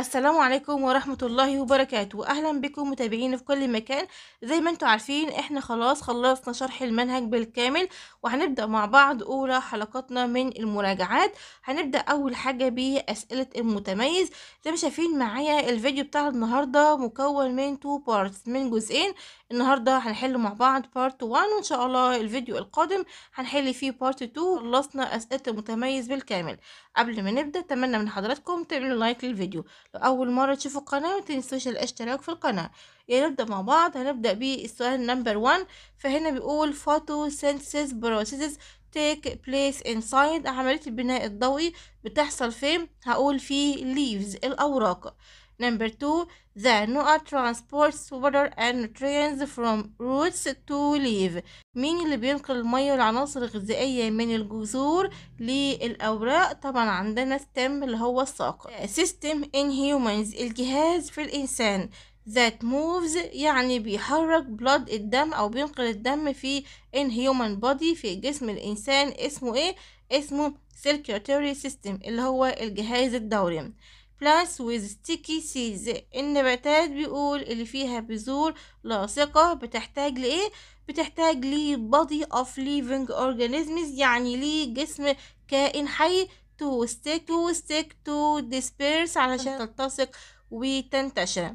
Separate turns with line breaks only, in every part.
السلام عليكم ورحمة الله وبركاته أهلا بكم متابعين في كل مكان زي ما انتم عارفين احنا خلاص خلصنا شرح المنهج بالكامل وهنبدأ مع بعض أولى حلقاتنا من المراجعات هنبدأ أول حاجة بأسئلة المتميز زي ما شايفين معايا الفيديو بتاع النهاردة مكون من تو بارتس من جزئين النهاردة هنحل مع بعض بارت 1 وإن شاء الله الفيديو القادم هنحل فيه بارت 2 خلصنا أسئلة المتميز بالكامل قبل ما نبدأ أتمنى من حضراتكم تعملوا لايك للفيديو اول مره تشوفوا القناه ما تنسوش الاشتراك في القناه يعني نبدا مع بعض هنبدا بالسؤال نمبر 1 فهنا بيقول photosynthesis بروسيسز تيك بليس انسايد عمليه البناء الضوئي بتحصل فين هقول في ليفز الاوراق نمبر 2 The NOAA transports water and nutrients from roots to leaves مين اللي بينقل المية والعناصر الغذائية من الجذور للأوراق طبعا عندنا stem اللي هو الساق System in humans الجهاز في الإنسان that moves يعني بيحرك blood الدم أو بينقل الدم في in human body في جسم الإنسان اسمه إيه؟ اسمه circulatory system اللي هو الجهاز الدوري plants with sticky seeds النباتات بيقول اللي فيها بذور لاصقة بتحتاج لإيه؟ بتحتاج ليه body of living organisms يعني ليه جسم كائن حي to stick to stick to disperse علشان تلتصق وتنتشر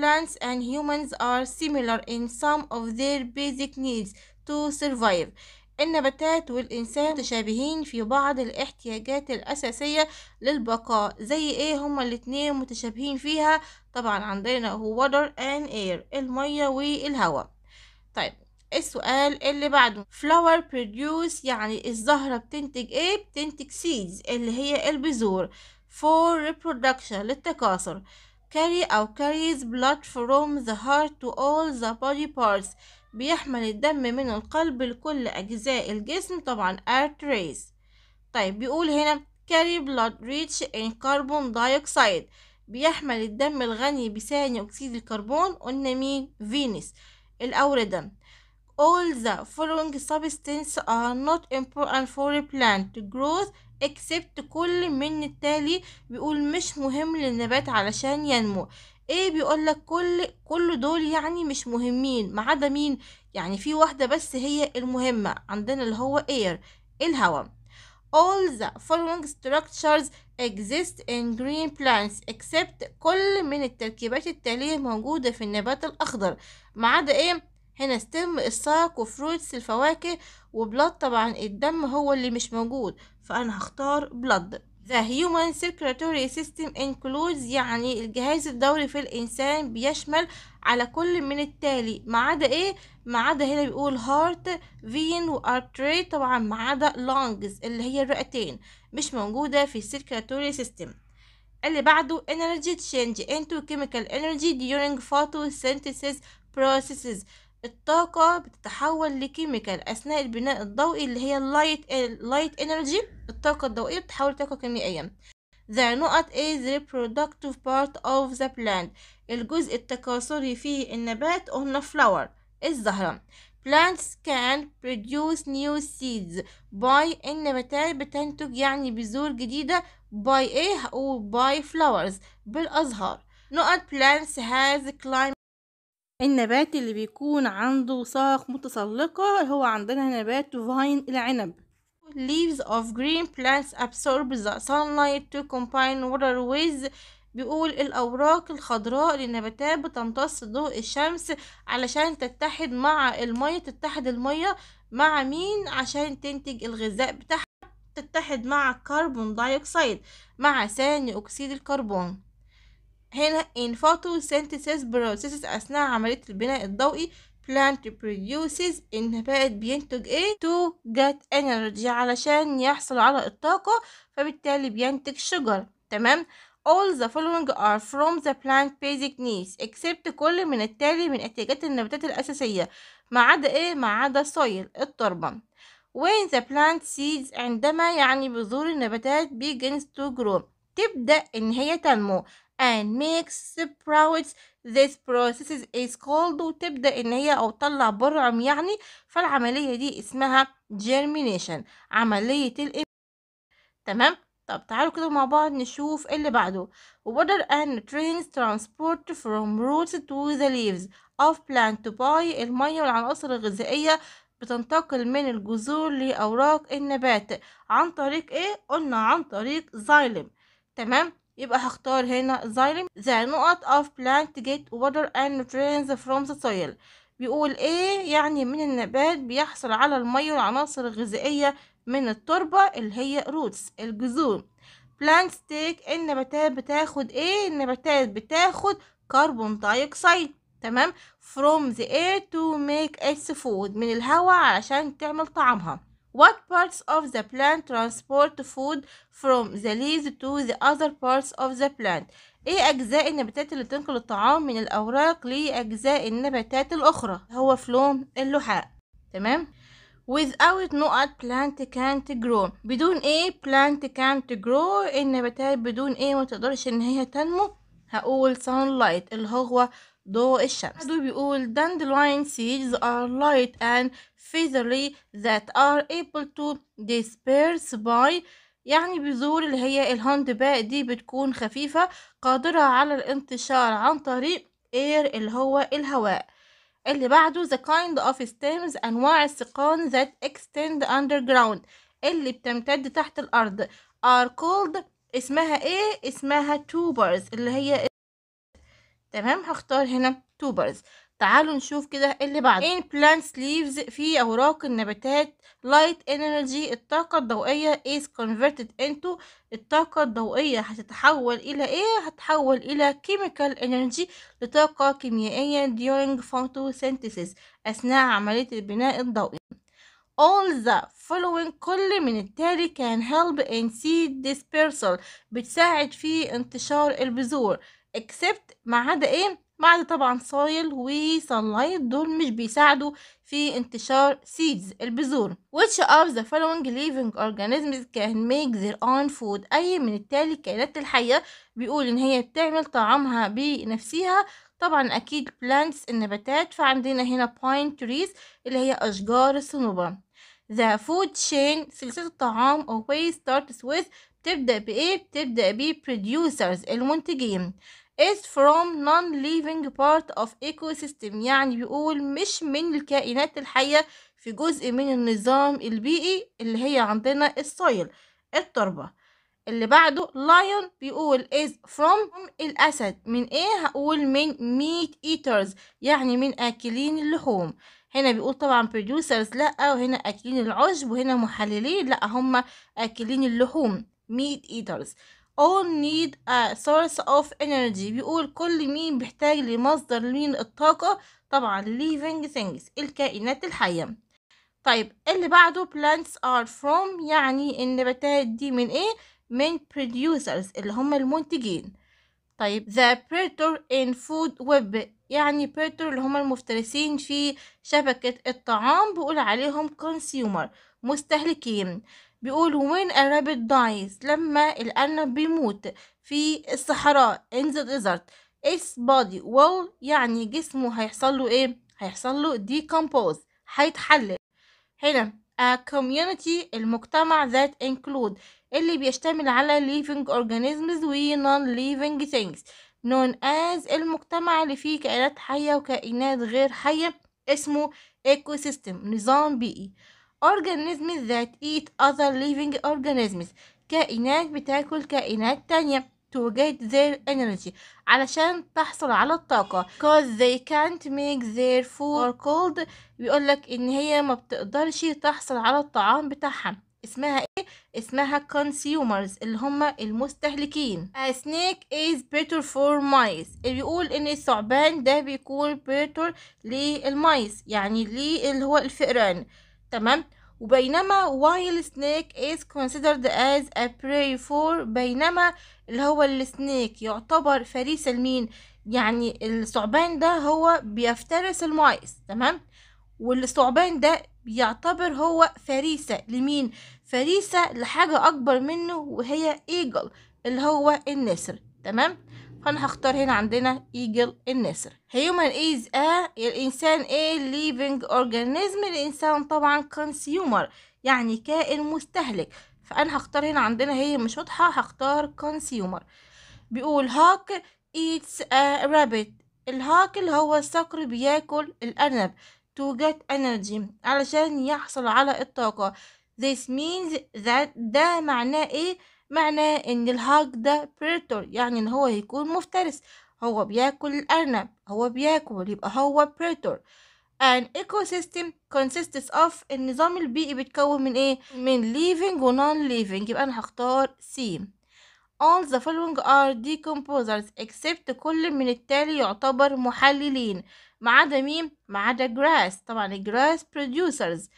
plants and humans are similar in some of their basic needs to survive النباتات والإنسان متشابهين في بعض الاحتياجات الأساسية للبقاء زي إيه هما الاتنين متشابهين فيها طبعا عندنا هو water and air المية والهواء طيب السؤال اللي بعده flower produce يعني الزهرة بتنتج ايه بتنتج seeds اللي هي البذور for reproduction للتكاثر carry أو carries blood from the heart to all the body parts بيحمل الدم من القلب لكل أجزاء الجسم طبعا arteries طيب بيقول هنا carry blood rich in carbon dioxide بيحمل الدم الغني بثاني أكسيد الكربون قلنا مين فينس الأوردة all the following substances are not important for plant growth except كل من التالي بيقول مش مهم للنبات علشان ينمو ايه بيقول لك كل كل دول يعني مش مهمين ما عدا مين يعني في واحده بس هي المهمه عندنا اللي هو air الهواء all the following structures exist in green plants except كل من التركيبات التالية موجودة في النبات الأخضر ما عدا إيه هنا ستم الساق وفروتس الفواكه وبلاد طبعا الدم هو اللي مش موجود فأنا هختار بلاد The human circulatory system includes يعني الجهاز الدوري في الإنسان بيشمل على كل من التالي ما عدا إيه؟ ما عدا هنا بيقول heart, vein artery طبعا ما عدا lungs اللي هي الرئتين مش موجودة في circulatory system اللي بعده energy change into chemical energy during photosynthesis processes الطاقة بتتحول لكيميكال أثناء البناء الضوئي اللي هي اللايت اللايت إنرجي الطاقة الضوئية بتتحول لطاقة كيميائية The نقط is reproductive part of the plant الجزء التكاثري في النبات on the flower الزهرة plants can produce new seeds by النباتات بتنتج يعني بذور جديدة by ايه by flowers بالأزهار نقط plants has climate النبات اللي بيكون عنده ساق متسلقة هو عندنا نبات فاين العنب leaves of green plants absorb the sunlight to combine water with بيقول الأوراق الخضراء للنباتات بتمتص ضوء الشمس علشان تتحد مع المية تتحد المية مع مين عشان تنتج الغذاء بتاعها تتحد مع الكربون دايوكسيد مع ثاني أكسيد الكربون هنا in photosynthesis process أثناء عملية البناء الضوئي plant produces النبات بينتج ايه to get energy علشان يحصل على الطاقة فبالتالي بينتج شجر تمام all the following are from the plant basic needs except كل من التالي من احتياجات النباتات الأساسية ما عدا ايه ما عدا soil التربة when the plant seeds عندما يعني بذور النباتات begins to grow تبدأ إن هي تنمو and make sprouts this process is called وتبدأ ان هي او تطلع برعم يعني فالعملية دي اسمها germination عملية ال تمام طب تعالوا كده مع بعض نشوف اللي بعده water and trains transport from roots to the leaves of plant to buy المية والعناصر الغذائية بتنتقل من الجذور لأوراق النبات عن طريق ايه؟ قلنا عن طريق زايلم تمام يبقى هختار هنا xylem the نقط of بلانت get water and nutrients from the soil بيقول ايه يعني من النبات بيحصل على المية والعناصر الغذائية من التربة اللي هي roots الجذور بلانت take النباتات بتاخد ايه النباتات بتاخد كربون دايوكسيد تمام from the air to make its food من الهواء علشان تعمل طعمها What parts of the plant transport food from the leaves to the other parts of the plant ايه اجزاء النباتات اللي تنقل الطعام من الاوراق لاجزاء النباتات الاخرى هو فلوم اللحاء تمام without نقط plant can't grow بدون ايه plant can't grow النباتات بدون ايه ما تقدرش ان هي تنمو هقول sunlight اللي هو ضوء الشمس عدو بيقول dandelion seeds are light and feathery that are able to disperse by يعني بذور اللي هي الهاند باق دي بتكون خفيفة قادرة على الانتشار عن طريق air اللي هو الهواء اللي بعده the kind of stems أنواع السقان that extend underground اللي بتمتد تحت الأرض are called اسمها ايه اسمها tubers اللي هي تمام هختار هنا توبرز تعالوا نشوف كده إيه اللي بعده in plants leaves في اوراق النباتات light energy الطاقه الضوئيه is converted into الطاقه الضوئيه هتتحول الى ايه هتتحول الى chemical energy لطاقه كيميائيه during photosynthesis اثناء عمليه البناء الضوئي all the following كل من التالي can help in seed dispersal بتساعد في انتشار البذور اكسبت ما عدا ايه ما عدا طبعا سويل وسانلايت دول مش بيساعدوا في انتشار سيدز البذور which of the following living organisms can make their own food أي من التالي الكائنات الحية بيقول إن هي بتعمل طعامها بنفسها طبعا أكيد plants النباتات فعندنا هنا pine trees اللي هي أشجار الصنوبر the food chain سلسلة الطعام always starts with بتبدأ بإيه؟ بتبدأ بيه producers المنتجين is from non-living part of ecosystem يعني بيقول مش من الكائنات الحية في جزء من النظام البيئي اللي هي عندنا السويل التربة اللي بعده lion بيقول is from الأسد من ايه هقول من meat eaters يعني من أكلين اللحوم هنا بيقول طبعا producers لأ وهنا أكلين العشب وهنا محللين لأ هما أكلين اللحوم meat eaters all need a source of energy بيقول كل مين بيحتاج لمصدر لمين الطاقة طبعا living things الكائنات الحية طيب اللي بعده plants are from يعني النباتات دي من ايه من producers اللي هم المنتجين طيب the predator in food web يعني predator اللي هم المفترسين في شبكة الطعام بقول عليهم consumer مستهلكين بيقول when a rabbit dies لما الأرنب بيموت في الصحراء in the desert its body will يعني جسمه هيحصل له ايه هيحصل له decompose هيتحلل هنا a community المجتمع that include اللي بيشتمل على living organisms و non living things known as المجتمع اللي فيه كائنات حية وكائنات غير حية اسمه ecosystem نظام بيئي organisms that eat other living organisms كائنات بتاكل كائنات تانية to get their energy علشان تحصل على الطاقة cause they can't make their food or cold بيقولك ان هي ما بتقدرش تحصل على الطعام بتاعها اسمها ايه اسمها consumers اللي هم المستهلكين a snake is better for mice بيقول ان الثعبان ده بيكون better للمايس يعني ليه اللي هو الفئران تمام وبينما while snake is considered as a prey for بينما اللي هو السنيك يعتبر فريسة لمين يعني الثعبان ده هو بيفترس المايس تمام والثعبان ده بيعتبر هو فريسة لمين فريسة لحاجة أكبر منه وهي إيجل اللي هو النسر تمام فانا هختار هنا عندنا ايجل النسر هيومن از ا الانسان ايه ليفنج اورجانيزم الانسان طبعا كونسيومر يعني كائن مستهلك فانا هختار هنا عندنا هي مش واضحه هختار كونسيومر بيقول هاك ايتس ا رابيت الهاك اللي هو الصقر بياكل الارنب تو جيت انرجي علشان يحصل على الطاقه this means that ده معناه ايه معناه ان الهاج ده بريتور يعني ان هو هيكون مفترس هو بياكل الارنب هو بياكل يبقى هو بريتور an ecosystem consists of النظام البيئي بيتكون من ايه من living و non living يبقى انا هختار C all the following are decomposers except كل من التالي يعتبر محللين ما عدا مين ما عدا grass طبعا grass producers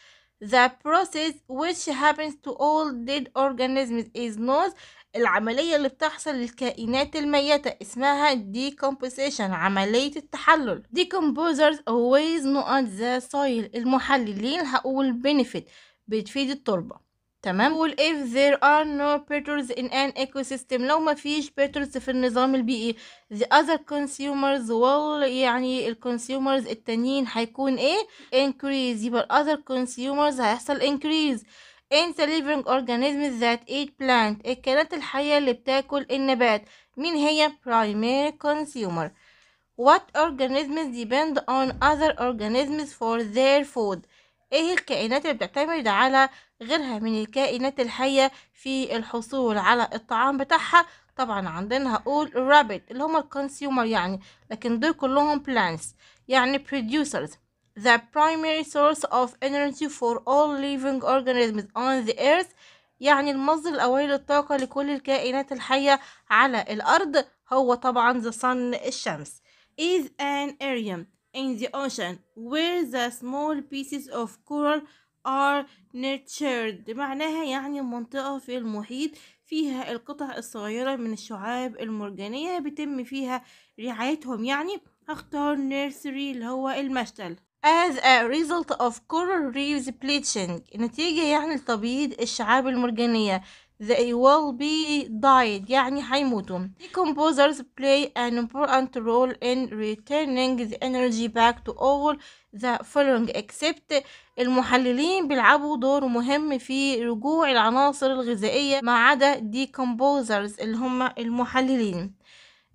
The process which happens to all dead organisms is known العملية اللي بتحصل للكائنات الميتة اسمها decomposition عملية التحلل decomposers always know the soil المحللين هقول benefit بتفيد التربة تمام نقول if there are no predators in an ecosystem لو ما فيش predators في النظام البيئي the other consumers will يعني ال consumers التانيين هيكون ايه increase يبقى other consumers هيحصل increase in the living organisms that eat plant الكائنات الحية اللي بتاكل النبات مين هي primary consumer what organisms depend on other organisms for their food ايه الكائنات اللي بتعتمد على غيرها من الكائنات الحية في الحصول على الطعام بتاعها طبعا عندنا هقول الرابط اللي هما الكونسيومر يعني لكن دول كلهم plants يعني producers the primary source of energy for all living organisms on the earth يعني المصدر الأولي للطاقة لكل الكائنات الحية على الأرض هو طبعا the sun الشمس is an area in the ocean where the small pieces of coral are nurtured معناها يعني منطقة في المحيط فيها القطع الصغيرة من الشعاب المرجانية بتم فيها رعايتهم يعني هختار nursery اللي هو المشتل as a result of coral reefs bleaching نتيجة يعني لتبييض الشعاب المرجانية they will be died يعني هيموتوا decomposers play an important role in returning the energy back to all the following except المحللين بيلعبوا دور مهم في رجوع العناصر الغذائية ما عدا decomposers اللي هم المحللين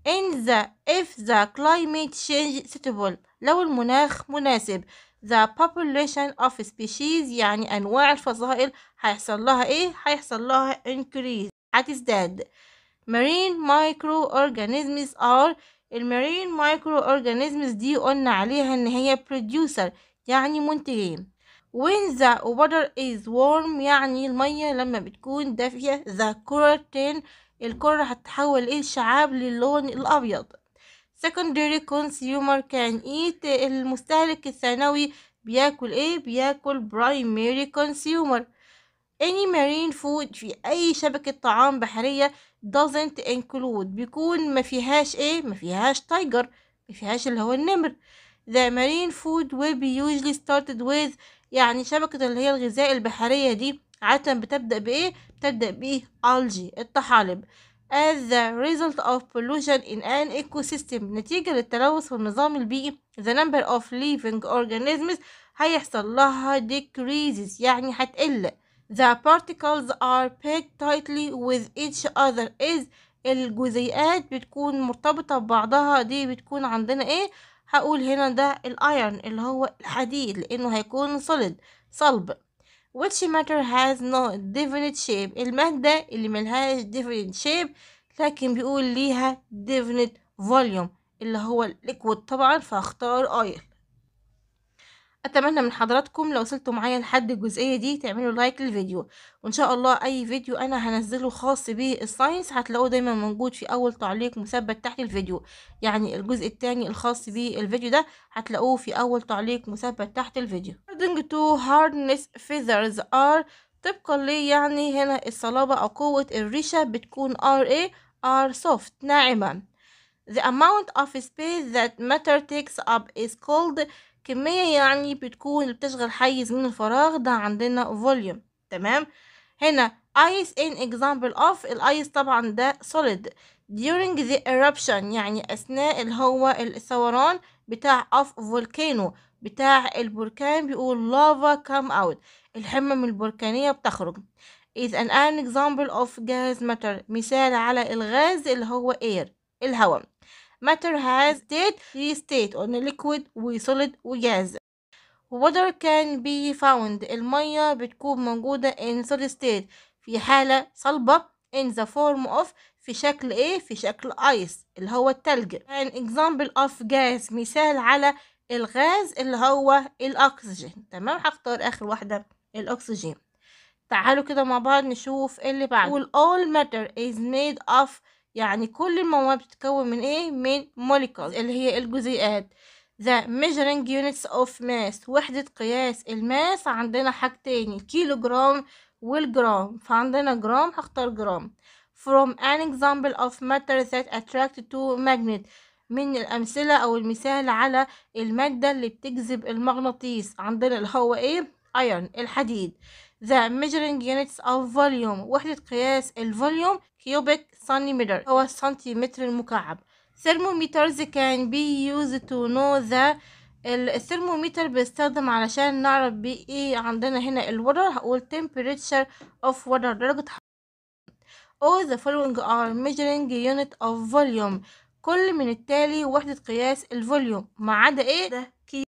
in the if the climate change suitable لو المناخ مناسب the population of species يعني أنواع الفصائل هيحصل لها إيه؟ هيحصل لها increase هتزداد marine microorganisms are المارين microorganisms دي قلنا عليها ان هي producer يعني منتجين when the water is warm يعني المية لما بتكون دافية the curtain الكرة هتتحول ايه شعاب للون الابيض secondary consumer can eat المستهلك الثانوي بياكل ايه بياكل primary consumer any marine food في اي شبكة طعام بحرية doesn't include بيكون ما فيهاش ايه ما فيهاش tiger ما فيهاش اللي هو النمر the marine food will be usually started with يعني شبكة اللي هي الغذاء البحرية دي عادة بتبدأ بإيه؟ بتبدأ بإيه؟ algae الطحالب as the result of pollution in an ecosystem نتيجة للتلوث في النظام البيئي the number of living organisms هيحصل لها decreases يعني هتقل the particles are packed tightly with each other is الجزيئات بتكون مرتبطة ببعضها دي بتكون عندنا ايه هقول هنا ده الايرن اللي هو الحديد لانه هيكون solid صلب which matter has no definite shape المادة اللي ملهاش definite shape لكن بيقول ليها definite volume اللي هو liquid طبعا فاختار oil أتمنى من حضراتكم لو وصلتوا معايا لحد الجزئية دي تعملوا لايك للفيديو وإن شاء الله أي فيديو أنا هنزله خاص بالساينس هتلاقوه دايما موجود في أول تعليق مثبت تحت الفيديو يعني الجزء التاني الخاص بالفيديو ده هتلاقوه في أول تعليق مثبت تحت الفيديو According to hardness feathers are طبقا ليه يعني هنا الصلابة أو قوة الريشة بتكون ار اي ار سوفت ناعمة The amount of space that matter takes up is called كمية يعني بتكون اللي بتشغل حيز من الفراغ ده عندنا volume تمام هنا ice in example of الايس طبعا ده solid during the eruption يعني اثناء اللي هو الثوران بتاع of volcano بتاع البركان بيقول lava come out الحمم البركانية بتخرج is an, an example of gas matter مثال على الغاز اللي هو air الهواء matter has state three state on liquid و solid وجاز water can be found المية بتكون موجودة in solid state في حالة صلبة in the form of في شكل ايه في شكل ايس اللي هو التلج an example of gas مثال على الغاز اللي هو الأكسجين تمام هختار آخر واحدة الأكسجين تعالوا كده مع بعض نشوف اللي بعده all matter is made of يعني كل المواد بتتكون من ايه من molecules اللي هي الجزيئات the measuring units of mass وحدة قياس الماس عندنا حاجتين الكيلو جرام والجرام فعندنا جرام هختار جرام from an example of matter that attracted to magnet من الأمثلة أو المثال على المادة اللي بتجذب المغناطيس عندنا اللي هو ايه ايرون الحديد the measuring units of volume وحدة قياس الفوليوم كيوبيك سنتيمتر هو السنتيمتر المكعب thermometers can be used to know the الثرمومتر بيستخدم علشان نعرف بايه عندنا هنا الوضع هقول temperature of water درجة all the following are measuring unit of volume كل من التالي وحدة قياس الفوليوم ما عدا ايه ده كيلو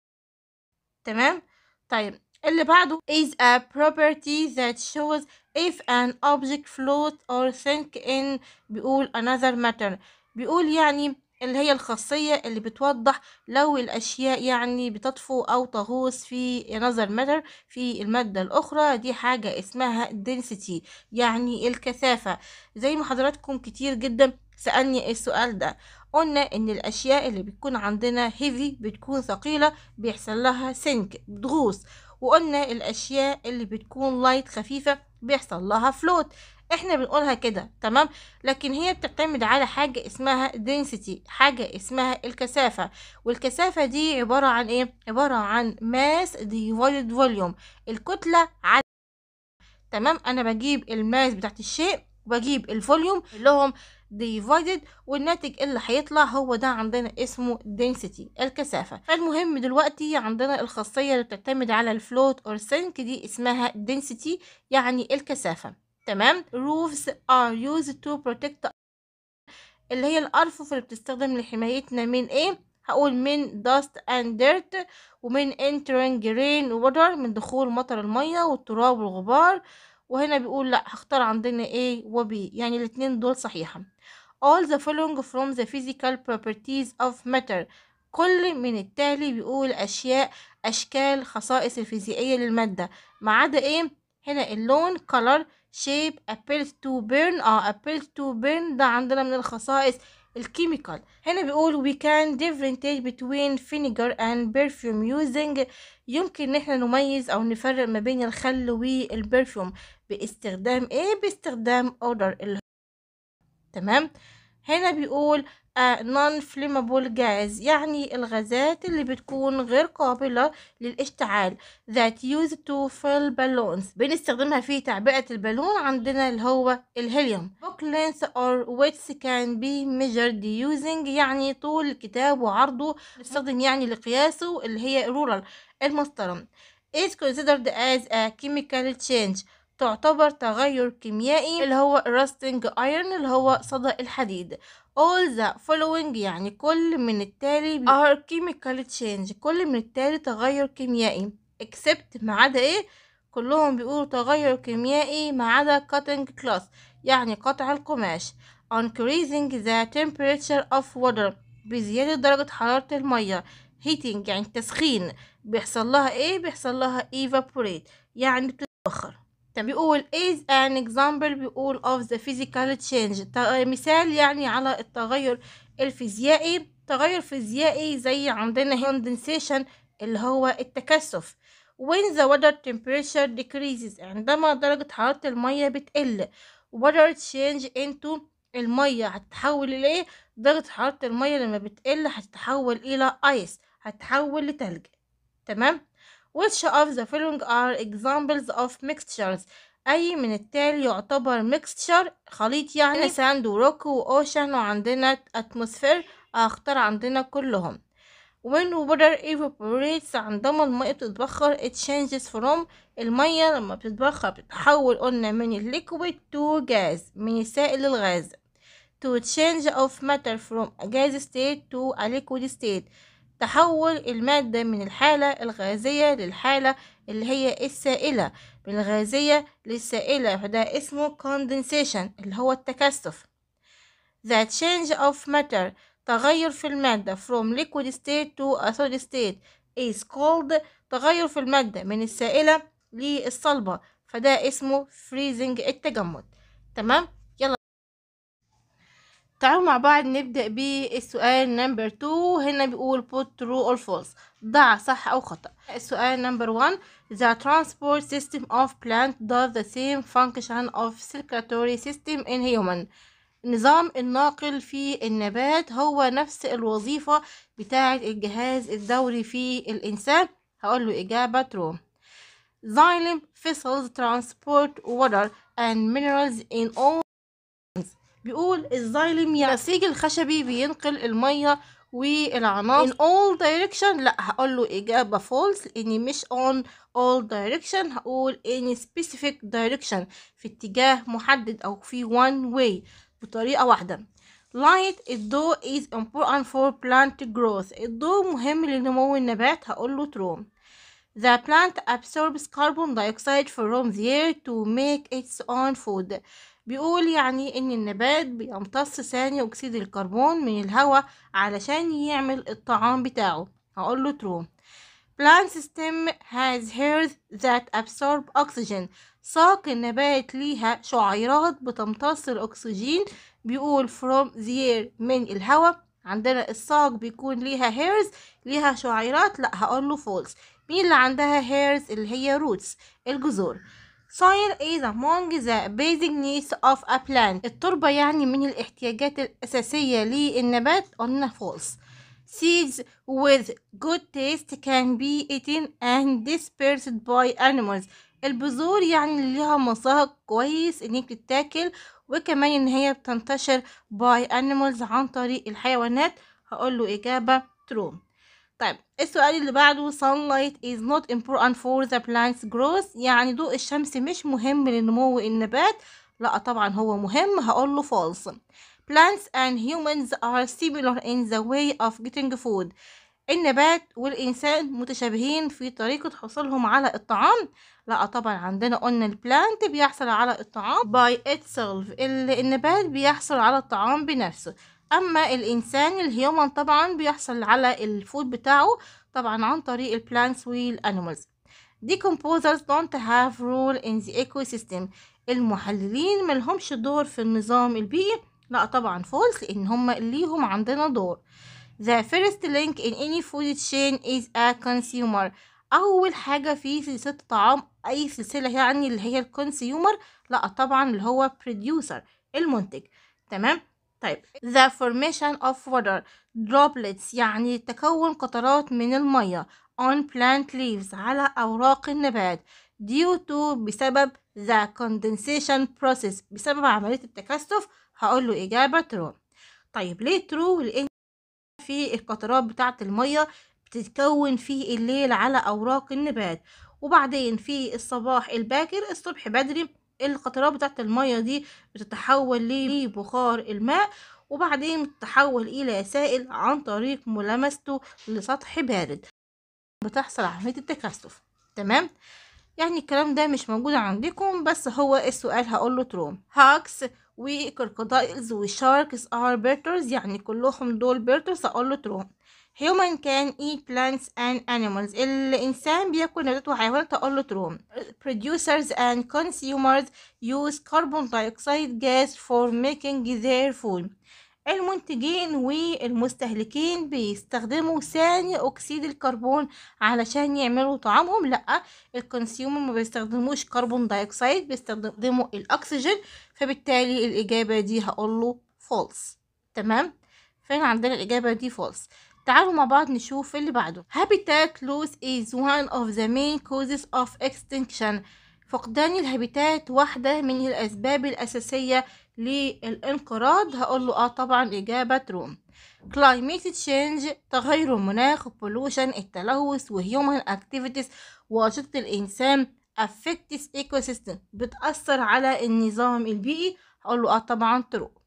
تمام طيب اللي بعده is a property that shows if an object float or sink in بيقول another matter بيقول يعني اللي هي الخاصية اللي بتوضح لو الأشياء يعني بتطفو أو تغوص في نظر مدر في المادة الأخرى دي حاجة اسمها density يعني الكثافة زي ما حضراتكم كتير جدا سألني إيه السؤال ده قلنا إن الأشياء اللي بتكون عندنا heavy بتكون ثقيلة بيحصل لها sink بتغوص وقلنا الاشياء اللي بتكون لايت خفيفه بيحصل لها فلوت احنا بنقولها كده تمام لكن هي بتعتمد على حاجة اسمها density حاجة اسمها الكثافة والكثافة دي عبارة عن ايه عبارة عن mass divided volume الكتلة على تمام انا بجيب الماس بتاعت الشيء وبجيب الفوليوم اللي هم divided والناتج اللي هيطلع هو ده عندنا اسمه density الكثافة فالمهم دلوقتي عندنا الخاصية اللي بتعتمد على float or sink دي اسمها density يعني الكثافة تمام roofs are used to protect اللي هي الأرفف اللي بتستخدم لحمايتنا من ايه هقول من dust and dirt ومن entering rain water من دخول مطر المية والتراب والغبار وهنا بيقول لا هختار عندنا A إيه؟ وB يعني الاتنين دول صحيحة all the following from the physical properties of matter كل من التالي بيقول أشياء أشكال خصائص الفيزيائية للمادة ما عدا إيه هنا اللون color shape appears to burn اه appears to burn ده عندنا من الخصائص الكيميكال هنا بيقول we can differentiate between vinegar and perfume using يمكن ان احنا نميز او نفرق ما بين الخل والبرفيوم باستخدام ايه باستخدام odor تمام هنا بيقول نون فليمابول جاز يعني الغازات اللي بتكون غير قابلة للاشتعال that used to fill balloons بنستخدمها في تعبئة البالون عندنا اللي هو الهيليوم book length or width can be measured using يعني طول الكتاب وعرضه بنستخدم يعني لقياسه اللي هي رورال المسطرة is considered as a chemical change تعتبر تغير كيميائي اللي هو rusting iron اللي هو صدى الحديد all the following يعني كل من التالي are chemical change كل من التالي تغير كيميائي except ما عدا ايه كلهم بيقولوا تغير كيميائي ما عدا cutting cloth يعني قطع القماش increasing the temperature of water بزيادة درجة حرارة المية heating يعني تسخين بيحصل لها ايه بيحصل لها evaporate يعني بتتبخر طيب بيقول is an example بيقول of the physical change مثال يعني على التغير الفيزيائي تغير فيزيائي زي عندنا condensation اللي هو التكثف when the water temperature decreases عندما درجة حرارة المية بتقل water change into المية هتتحول إلى إيه؟ درجة حرارة المية لما بتقل هتتحول إلى ice هتتحول لتلج تمام which of the following are examples of mixtures أي من التالي يعتبر ميكستشر خليط يعني ساند وروك وأوشن وعندنا أتموسفير أختار عندنا كلهم when water evaporates عندما الماء بتتبخر it changes from المية لما بتتبخر بتتحول قلنا من liquid to gas من السائل للغاز to change of matter from a gas state to a liquid state تحول المادة من الحالة الغازية للحالة اللي هي السائلة من الغازية للسائلة فده اسمه condensation اللي هو التكثف the change of matter تغير في المادة from liquid state to a solid state is called تغير في المادة من السائلة للصلبة فده اسمه freezing التجمد تمام تعالوا مع بعض نبدأ بالسؤال نمبر 2 هنا بيقول put true or false ضع صح أو خطأ السؤال نمبر 1 the transport system of plant does the same function of circulatory system in human نظام الناقل في النبات هو نفس الوظيفة بتاعة الجهاز الدوري في الإنسان هقول له إجابة true xylem vessels transport water and minerals in all بيقول الزايلم يعني النسيج الخشبي بينقل المية والعناصر in all direction لا هقول له إجابة false لأني مش on all direction هقول in specific direction في اتجاه محدد أو في one way بطريقة واحدة light الضوء is important for plant growth الضوء مهم لنمو النبات هقول له true The plant absorbs carbon dioxide from the air to make its own food بيقول يعني إن النبات بيمتص ثاني أكسيد الكربون من الهواء علشان يعمل الطعام بتاعه هقول له true plant system has hairs that absorb oxygen ساق النبات ليها شعيرات بتمتص الأكسجين بيقول from the air من الهواء عندنا الساق بيكون ليها hairs ليها شعيرات لا هقول له false مين اللي عندها hairs اللي هي roots الجذور soil إيه is among the basic needs of a plant التربة يعني من الاحتياجات الأساسية للنبات قلنا false seeds with good taste can be eaten and dispersed by animals البذور يعني اللي ليها مذاق كويس ان هي بتتاكل وكمان ان هي بتنتشر by animals عن طريق الحيوانات هقول له اجابه true طيب السؤال اللي بعده sunlight is not important for the plant's growth يعني ضوء الشمس مش مهم لنمو النبات لا طبعا هو مهم هقول له false plants and humans are similar in the way of getting food النبات والإنسان متشابهين في طريقة حصولهم على الطعام لا طبعا عندنا قلنا البلانت بيحصل على الطعام by itself النبات بيحصل على الطعام بنفسه اما الانسان الهيومن طبعا بيحصل على الفود بتاعه طبعا عن طريق البلانتس والانيمالز decomposers don't have role in the ecosystem المحللين ملهمش دور في النظام البيئي لا طبعا فولس لان هم ليهم عندنا دور the first link in any food chain is a consumer اول حاجة في سلسلة الطعام اي سلسلة يعني اللي هي الكونسيومر لا طبعا اللي هو producer المنتج تمام طيب the formation of water droplets يعني تكون قطرات من المية on plant leaves على أوراق النبات due to بسبب the condensation process بسبب عملية التكثف هقول له إجابة true طيب ليه true لأن في القطرات بتاعة المية بتتكون في الليل على أوراق النبات وبعدين في الصباح الباكر الصبح بدري القطرات بتاعت المية دي بتتحول لبخار الماء وبعدين بتتحول إلى سائل عن طريق ملامسته لسطح بارد بتحصل عملية التكثف تمام يعني الكلام ده مش موجود عندكم بس هو السؤال هقوله تروم هاكس وكركودايلز وشاركس ار بيرترز يعني كلهم دول بيرترز هقوله تروم human can eat plants and animals الإنسان بياكل نباتات وحيوانات تقول تروم producers and consumers use carbon dioxide gas for making their food المنتجين والمستهلكين بيستخدموا ثاني أكسيد الكربون علشان يعملوا طعامهم لأ الكونسيومر ما بيستخدموش كربون دايوكسيد بيستخدموا الأكسجين فبالتالي الإجابة دي هقوله false تمام فين عندنا الإجابة دي false تعالوا مع بعض نشوف اللي بعده habitat loss is one of the main causes of extinction فقدان الهابيتات واحدة من الأسباب الأساسية للانقراض هقول له اه طبعا إجابة روم climate change تغير المناخ pollution التلوث وhuman activities وأنشطة الإنسان affects ecosystem بتأثر على النظام البيئي هقول له اه طبعا true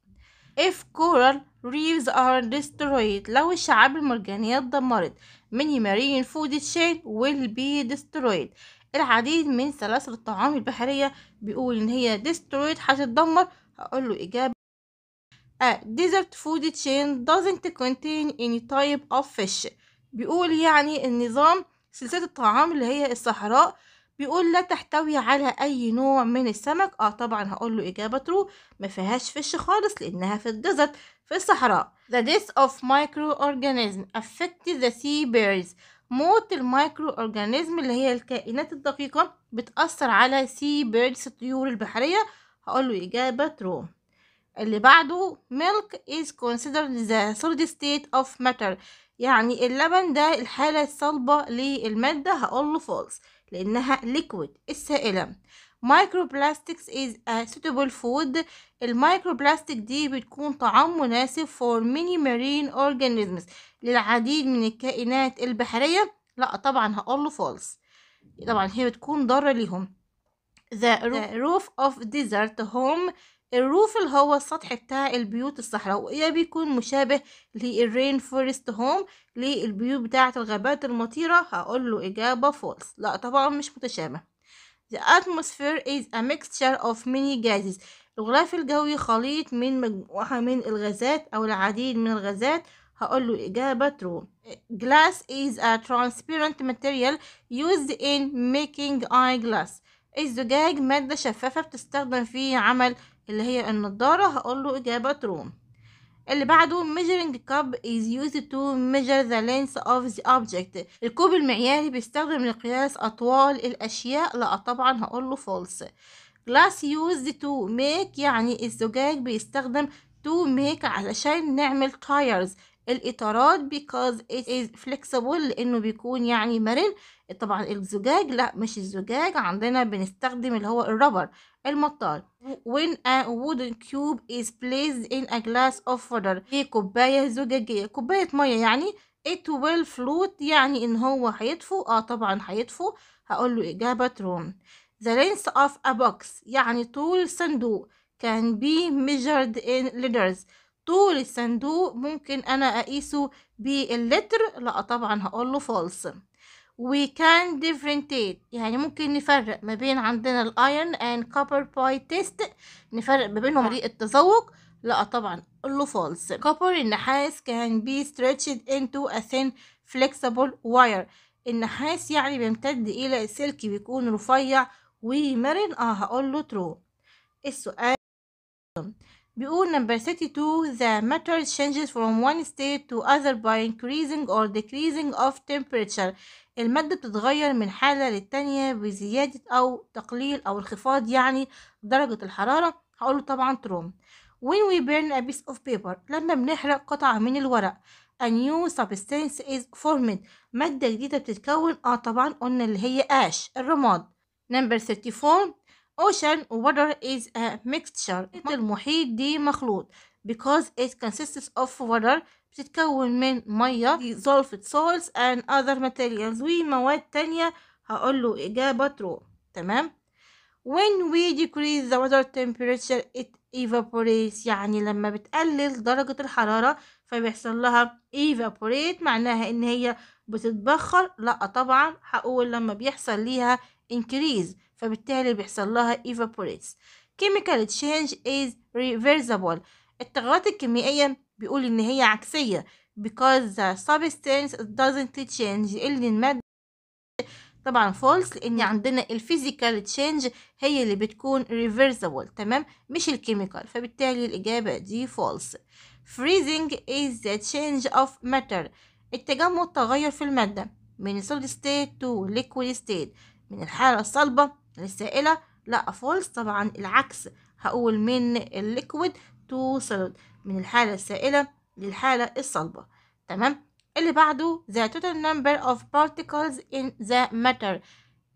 if coral reefs are destroyed لو الشعاب المرجانية اتدمرت many marine food chain will be destroyed العديد من سلاسل الطعام البحرية بيقول إن هي destroyed هتتدمر هقول له إجابة A desert food chain doesn't contain any type of fish بيقول يعني النظام سلسلة الطعام اللي هي الصحراء بيقول لا تحتوي على أي نوع من السمك اه طبعا هقول له إجابة ترو ما فيهاش فش خالص لأنها في الجزر في الصحراء The death of microorganism affect the sea birds موت المايكرو أورجانيزم اللي هي الكائنات الدقيقة بتأثر على سي بيردز الطيور البحرية هقول له إجابة ترو اللي بعده milk is considered the solid state of matter يعني اللبن ده الحالة الصلبة للمادة هقول له false لأنها ليكويد السائلة microplastics is a suitable food الميكروبلاستيك دي بتكون طعام مناسب for many marine organisms للعديد من الكائنات البحرية لا طبعا هقول له false طبعا هي بتكون ضارة ليهم the roof of desert home الروف اللي هو السطح بتاع البيوت الصحراوية بيكون مشابه للرين فورست هوم للبيوت بتاعة الغابات المطيرة هقول له إجابة فولس لا طبعا مش متشابه The atmosphere is a mixture of many gases الغلاف الجوي خليط من مجموعة من الغازات أو العديد من الغازات هقول له إجابة ترو glass is a transparent material used in making glass الزجاج مادة شفافة بتستخدم في عمل اللي هي النضارة هقول له إجابة تروم اللي بعده measuring cup is used to measure the length of the object الكوب المعياري بيستخدم لقياس أطوال الأشياء لأ طبعا هقول له false glass used to make يعني الزجاج بيستخدم to make علشان نعمل tires الإطارات because it is flexible لأنه بيكون يعني مرن طبعا الزجاج لا مش الزجاج عندنا بنستخدم اللي هو الربر المطار when a wooden cube is placed in a glass of water دي كوباية زجاجية كوباية مية يعني it will float يعني إن هو هيطفو اه طبعا هيطفو هقول له إجابة ترون the length of a box يعني طول صندوق can be measured in liters طول الصندوق ممكن انا اقيسه باللتر لا طبعا هقول له فولس we can يعني ممكن نفرق ما بين عندنا الايرن اند كوبر باي تيست نفرق ما بينهم طريقه نعم. التذوق لا طبعا اقول له false كوبر النحاس كان بي ستريتشد انتو ا ثين فليكسيبل واير النحاس يعني بيمتد الى سلك بيكون رفيع ومرن اه هقول له ترو السؤال بيقول number 32 the matter changes from one state to other by increasing or decreasing of temperature المادة بتتغير من حالة للتانية بزيادة أو تقليل أو انخفاض يعني درجة الحرارة هقوله طبعا تروم when we burn a piece of paper لما بنحرق قطعة من الورق a new substance is formed مادة جديدة بتتكون اه طبعا قلنا اللي هي ash الرماد number 34 Ocean water is a mixture المحيط دي مخلوط because it consists of water بتتكون من مية dissolved salts and other materials ومواد تانية هقول له إجابة true تمام when we decrease the water temperature it evaporates يعني لما بتقلل درجة الحرارة فبيحصل لها evaporate معناها ان هي بتتبخر لا طبعا هقول لما بيحصل ليها increase فبالتالي بيحصل لها evaporates chemical change is reversible التغيرات الكيميائية بيقول إن هي عكسية because the substance doesn't change اللي المادة طبعا false لان عندنا الفيزيكال تشينج هي اللي بتكون reversible تمام مش الكيميكال فبالتالي الاجابه دي false freezing is the change of matter التجمد تغير في الماده من solid state to liquid state من الحاله الصلبه للسائلة لا فولس طبعا العكس هقول من الليكويد تو سوليد من الحالة السائلة للحالة الصلبة تمام اللي بعده the total number of particles in the matter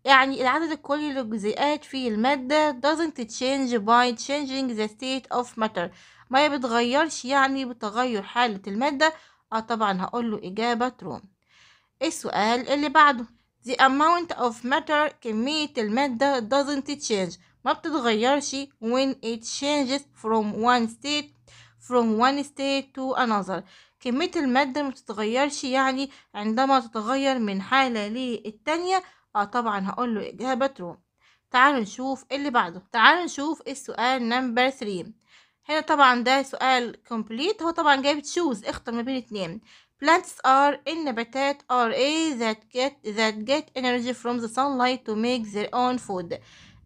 يعني العدد الكلي للجزيئات في المادة doesn't change by changing the state of matter ما بتغيرش يعني بتغير حالة المادة اه طبعا هقوله إجابة true السؤال اللي بعده The amount of matter كمية المادة doesn't change ما بتتغيرش when it changes from one state from one state to another كمية المادة ما بتتغيرش يعني عندما تتغير من حالة للتانية اه طبعا هقول له إجابة true تعالوا نشوف اللي بعده تعالوا نشوف السؤال نمبر 3 هنا طبعا ده سؤال كومبليت هو طبعا جايب تشوز اختر ما بين اتنين Plants are نباتات are a that get that get energy from the sunlight to make their own food.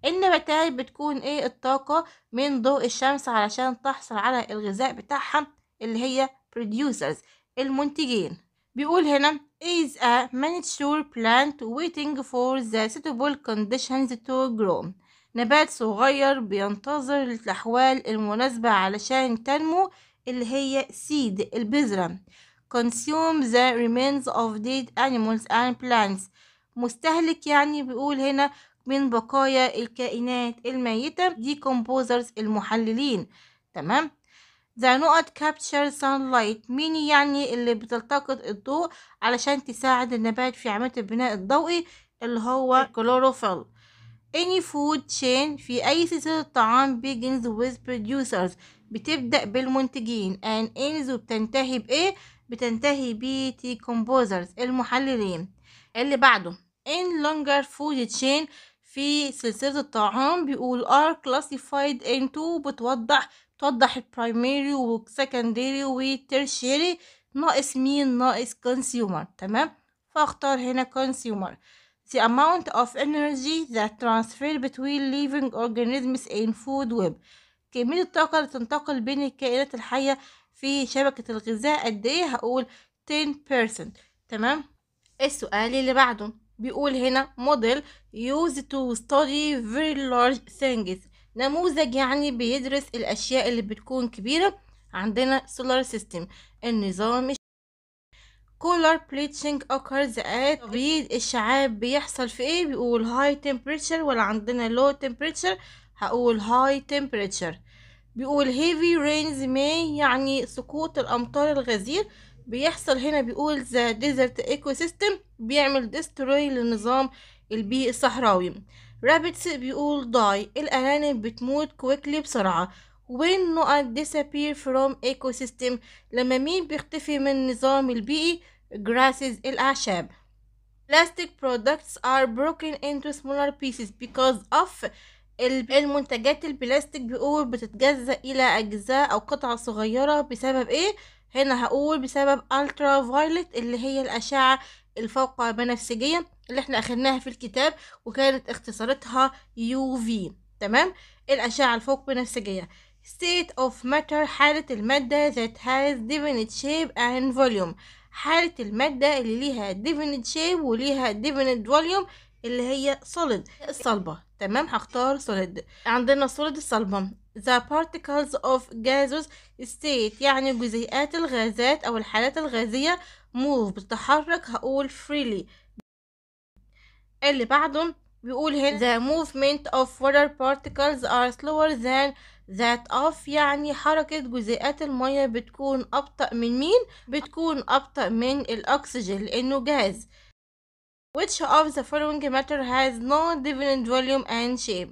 النباتات بتكون ايه الطاقة من ضوء الشمس علشان تحصل على الغذاء بتاعها اللي هي producers المنتجين. بيقول هنا is a mature plant waiting for the suitable conditions to grow. نبات صغير بينتظر الأحوال المناسبة علشان تنمو اللي هي seed البذرة. consume the remains of dead animals and plants مستهلك يعني بيقول هنا من بقايا الكائنات الميتة decomposers المحللين تمام the نقط capture sunlight ميني يعني اللي بتلتقط الضوء علشان تساعد النبات في عملية البناء الضوئي اللي هو الكلوروفيل any food chain في أي سلسلة طعام begins with producers بتبدأ بالمنتجين and ends وبتنتهي بإيه بتنتهي ب decomposers المحللين اللي بعده in longer food chain في سلسلة الطعام بيقول are classified into بتوضح توضح البرايمري والسكندري tertiary ناقص مين ناقص consumer تمام فاختار هنا consumer the amount of energy that transfer between living organisms in food web كمية الطاقة اللي تنتقل بين الكائنات الحية في شبكة الغذاء قد ايه هقول 10% تمام السؤال اللي بعده بيقول هنا موديل used to study very large things نموذج يعني بيدرس الأشياء اللي بتكون كبيرة عندنا solar system النظام cooler bleaching occurs at تبييض الشعاب بيحصل في ايه بيقول high temperature ولا عندنا low temperature هقول high temperature بيقول heavy rains may يعني سقوط الأمطار الغزير بيحصل هنا بيقول the desert ecosystem بيعمل destroy للنظام البيئي الصحراوي rabbits بيقول die الأرانب بتموت quickly بسرعة when نقط disappear from ecosystem لما مين بيختفي من النظام البيئي grasses الأعشاب plastic products are broken into smaller pieces because of المنتجات البلاستيك بيقول بتتجزأ إلى أجزاء أو قطع صغيرة بسبب إيه؟ هنا هقول بسبب الترا فايلت اللي هي الأشعة الفوق بنفسجية اللي احنا أخدناها في الكتاب وكانت اختصارتها يو في تمام الأشعة الفوق بنفسجية state of matter حالة المادة that has definite shape and volume حالة المادة اللي ليها definite shape وليها definite volume اللي هي solid الصلبة تمام هختار solid عندنا solid الصلبة the particles of gases state يعني جزيئات الغازات أو الحالات الغازية move بتتحرك هقول freely اللي بعده بيقول هنا the movement of water particles are slower than that of يعني حركة جزيئات المية بتكون أبطأ من مين؟ بتكون أبطأ من الأكسجين لأنه جاز which of the following matter has no definite volume and shape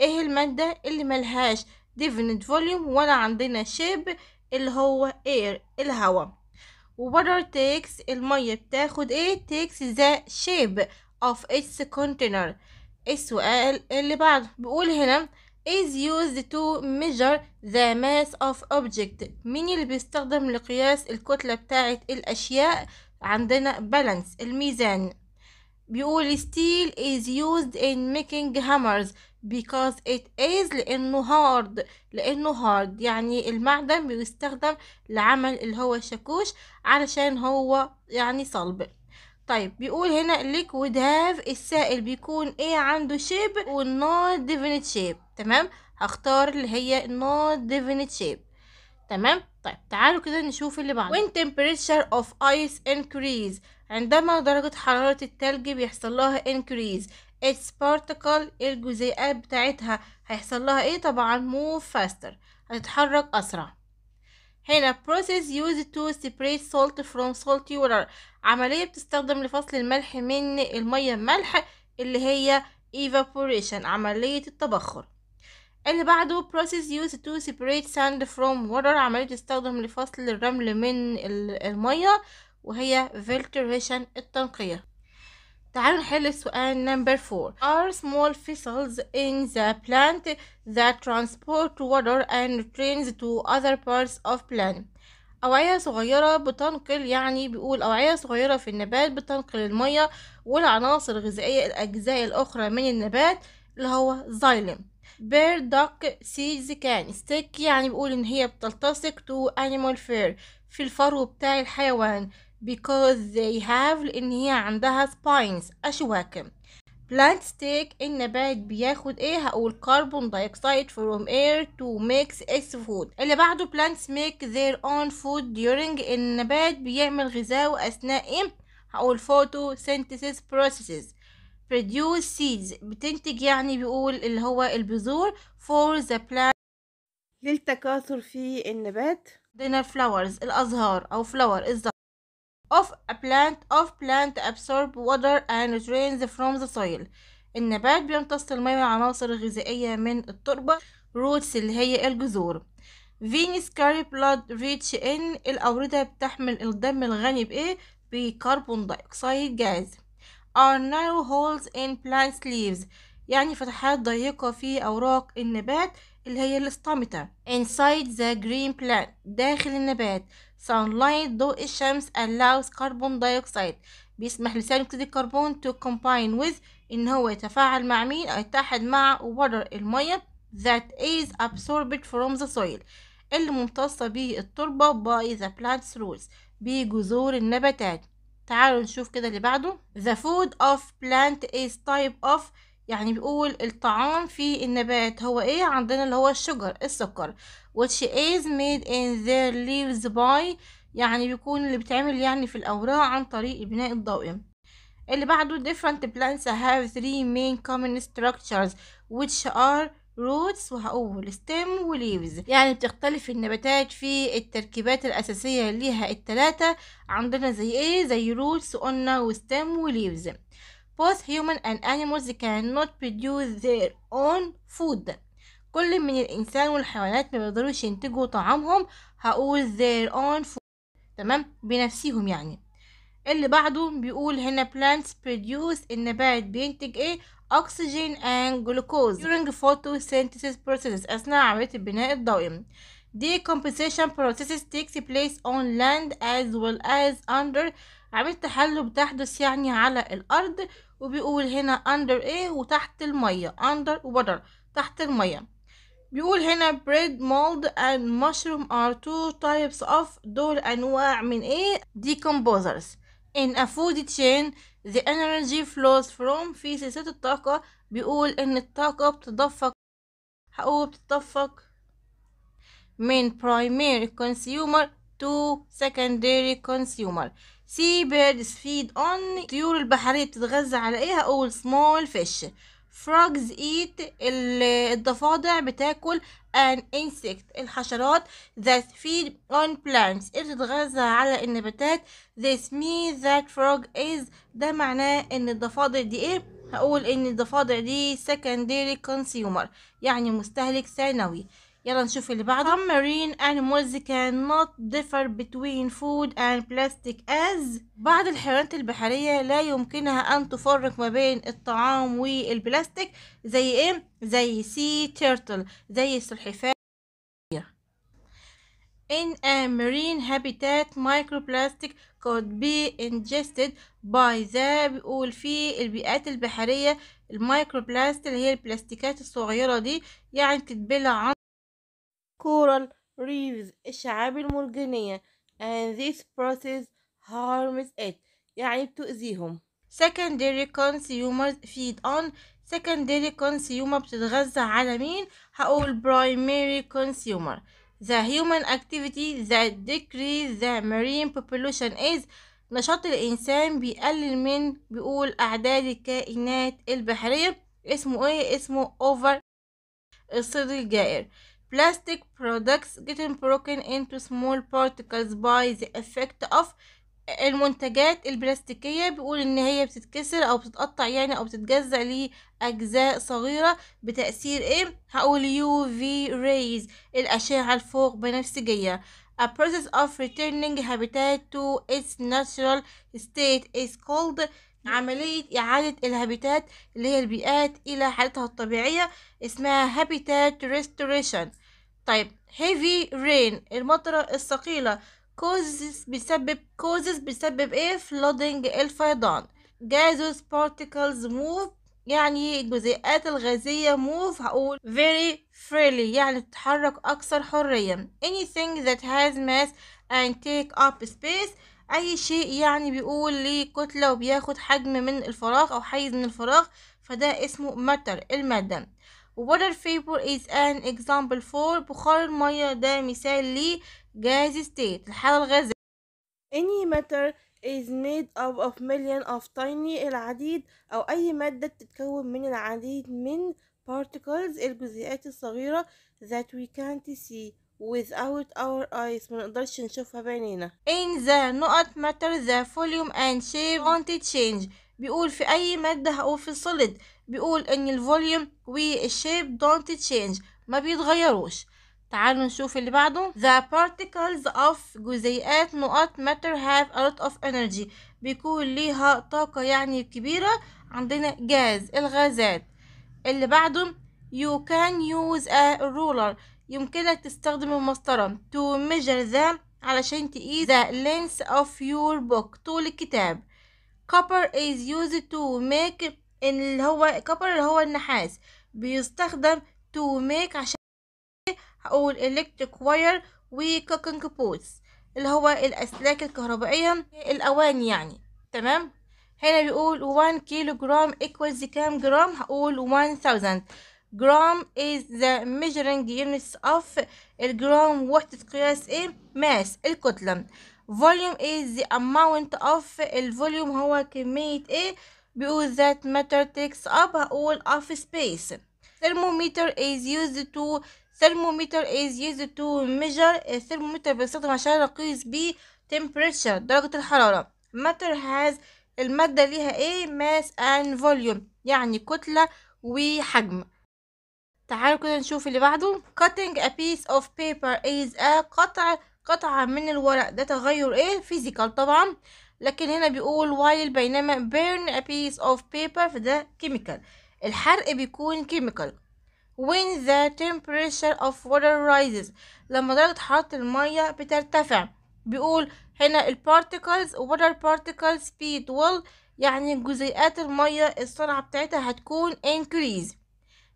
ايه المادة اللي ملهاش definite volume ولا عندنا shape اللي هو air الهوا water takes المية بتاخد ايه takes the shape of its container السؤال اللي بعده بيقول هنا is used to measure the mass of object مين اللي بيستخدم لقياس الكتلة بتاعة الأشياء عندنا balance الميزان بيقول steel is used in making hammers because it is لأنه hard لأنه hard يعني المعدن بيستخدم لعمل اللي هو الشاكوش علشان هو يعني صلب طيب بيقول هنا liquid have السائل بيكون ايه عنده shape و not definite shape تمام هختار اللي هي not definite shape تمام طيب تعالوا كده نشوف اللي بعده when temperature of ice increase عندما درجة حرارة التلج بيحصل لها increase its particle الجزيئات بتاعتها هيحصل لها ايه طبعا move faster هتتحرك أسرع هنا process used to separate salt from salty water عملية بتستخدم لفصل الملح من المية الملح اللي هي evaporation عملية التبخر اللي بعده process used to separate sand from water عملية بتستخدم لفصل الرمل من المية وهي filtration التنقية تعالوا نحل السؤال نمبر 4 are small vessels in the plant that transport water and nutrients to other parts of plant أوعية صغيرة بتنقل يعني بيقول أوعية صغيرة في النبات بتنقل المية والعناصر الغذائية الأجزاء الأخرى من النبات اللي هو زايلم بير دوك سيز كان ستيك يعني بيقول إن هي بتلتصق تو أنيمال فير في الفرو بتاع الحيوان because they have لأن هي عندها spines أشواك plants take النبات بياخد ايه هقول carbon dioxide from air to mix its food اللي بعده plants make their own food during النبات بيعمل غذاء اثناء ايه هقول photosynthesis processes produce seeds بتنتج يعني بيقول اللي هو البذور for the plant للتكاثر في النبات dinner flowers الازهار او flower الزهر of a plant of plant absorb water and nutrients from the soil النبات بيمتص المية والعناصر الغذائية من التربة roots اللي هي الجذور فينيس carry blood rich in الأوردة بتحمل الدم الغني بإيه بكربون دايوكسيد جاز are narrow holes in plant leaves يعني فتحات ضيقة في أوراق النبات اللي هي الاستامته inside the green plant داخل النبات sunlight ضوء الشمس allows carbon dioxide بيسمح لثاني أكسيد الكربون to combine with إن هو يتفاعل مع مين أو يتحد مع water المية that is absorbed from the soil اللي ممتصة به التربة by the plant's roots بجذور النباتات تعالوا نشوف كده اللي بعده the food of plant is type of يعني بيقول الطعام في النبات هو ايه عندنا اللي هو الشجر السكر which is made in their leaves by يعني بيكون اللي بيتعمل يعني في الأوراق عن طريق البناء الضوئي اللي بعده different plants have three main common structures which are roots وهقول stem و leaves يعني بتختلف النباتات في التركيبات الأساسية ليها التلاتة عندنا زي ايه زي roots قلنا و stem و leaves both human and animals cannot produce their own food كل من الإنسان والحيوانات ما بيقدروش ينتجوا طعامهم هقول their own food تمام بنفسهم يعني اللي بعده بيقول هنا plants produce النبات بينتج ايه oxygen and glucose during photosynthesis process أثناء عملية البناء الضوئي decomposition processes takes place on land as well as under عملية تحلل بتحدث يعني على الأرض وبيقول هنا under ايه وتحت المية under water تحت المية بيقول هنا bread mold and mushroom are two types of دول أنواع من ايه decomposers in a food chain the energy flows from في سلسلة الطاقة بيقول إن الطاقة بتدفق حقوق بتدفق من primary consumer to secondary consumer سي بيردز فيد اون الطيور البحرية بتتغذى على ايه هقول small fish frogs eat الضفادع بتاكل ان انسكت الحشرات ذات feed on plants إيه اللي بتتغذى على النباتات ذس means ذات فروج از ده معناه ان الضفادع دي ايه هقول ان الضفادع دي secondary consumer يعني مستهلك ثانوي يلا نشوف اللي بعده some marine animals cannot differ between food and plastic as بعض الحيوانات البحرية لا يمكنها أن تفرق ما بين الطعام والبلاستيك زي إيه؟ زي سي تيرتل زي السلحفاة In a marine habitat, microplastic could be ingested by the بيقول في البيئات البحرية الميكروبلاست اللي هي البلاستيكات الصغيرة دي يعني تتبلع عن coral reefs الشعاب المرجانية and this process harms it يعني بتؤذيهم secondary consumers feed on secondary consumer بتتغذى على مين هقول primary consumer the human activity that decrease the marine population is نشاط الإنسان بيقلل من بيقول أعداد الكائنات البحرية اسمه ايه اسمه over الصيد الجائر Plastic products getting broken into small particles by the effect of المنتجات البلاستيكية بيقول إن هي بتتكسر أو بتتقطع يعني أو بتتجزأ لأجزاء صغيرة بتأثير إيه؟ هقول UV rays الأشعة الفوق بنفسجية A process of returning habitat to its natural state is called عملية إعادة الهابيتات اللي هي البيئات إلى حالتها الطبيعية اسمها هابيتات ريستوريشن طيب heavy rain المطرة الثقيلة causes بيسبب causes بيسبب ايه flooding الفيضان جازوس particles move يعني الجزيئات الغازية move هقول very freely يعني تتحرك أكثر حرية anything that has mass and take up space اي شيء يعني بيقول ليه كتلة وبياخد حجم من الفراغ او حيز من الفراغ فده اسمه matter المادة water vapor is an example for بخار المية ده مثال لي جاز state الحالة الغازية any matter is made up of million of tiny العديد أو أي مادة بتتكون من العديد من particles الجزيئات الصغيرة that we can't see without our eyes ما نقدرش نشوفها بعينينا in the not matter the volume and shape don't change بيقول في أي مادة أو في solid بيقول إن الفوليوم والشيب don't change ما بيتغيروش تعالوا نشوف اللي بعده the particles of جزيئات not matter have a lot of energy بيكون ليها طاقة يعني كبيرة عندنا جاز الغازات اللي بعده you can use a ruler يمكنك تستخدم المسطرة to measure them علشان تقيس the length of your book طول الكتاب copper is used to make اللي هو copper اللي هو النحاس بيستخدم to make عشان هقول electric wire و cooking pots اللي هو الأسلاك الكهربائية الأواني يعني تمام هنا بيقول 1 كيلو جرام equals كام جرام هقول 1000 جرام is the measuring units of الجرام وحدة قياس ايه ماس الكتلة volume is the amount of الفوليوم هو كمية ايه بيقول that matter takes up all of space thermometer is used to thermometer is used to measure الثرمومتر بيستخدم عشان نقيس بيه temperature درجة الحرارة matter has المادة ليها ايه mass and volume يعني كتلة وحجم تعالوا كده نشوف اللي بعده cutting a piece of paper is a قطع قطعة من الورق ده تغير ايه physical طبعا لكن هنا بيقول while بينما burn a piece of paper فده chemical الحرق بيكون chemical when the temperature of water rises لما درجة حرارة المية بترتفع بيقول هنا ال particles water particles speed will يعني جزيئات المية السرعة بتاعتها هتكون increase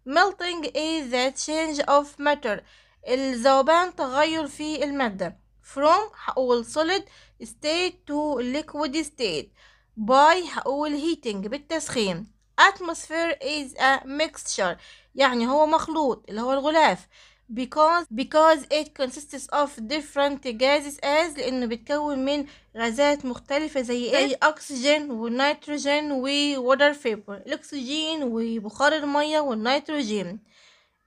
melting is the change of matter الذوبان تغير في المادة from هقول solid state to liquid state by هقول heating بالتسخين atmosphere is a mixture يعني هو مخلوط اللي هو الغلاف because because it consists of different gases as لأنه بيتكون من غازات مختلفة زي ايه الأكسجين ونيتروجين وووتر فيبر الأكسجين وبخار المية والنيتروجين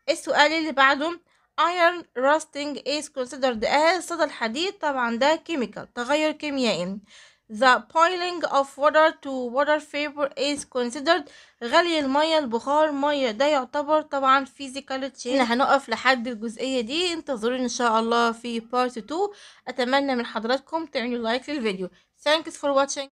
السؤال اللي بعده iron rusting is considered as صدى الحديد طبعا ده كيميكال تغير كيميائي The boiling of water to water vapor is considered غلي المية البخار مية ده يعتبر طبعا physical change احنا هنقف لحد الجزئية دي انتظروني ان شاء الله في part 2 اتمنى من حضراتكم تعملوا لايك للفيديو thanks for watching